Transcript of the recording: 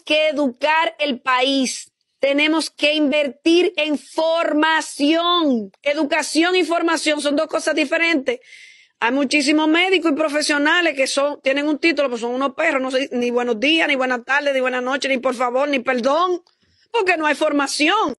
que educar el país. Tenemos que invertir en formación. Educación y formación son dos cosas diferentes. Hay muchísimos médicos y profesionales que son, tienen un título, pero pues son unos perros, no sé, ni buenos días, ni buenas tardes, ni buenas noches, ni por favor, ni perdón, porque no hay formación.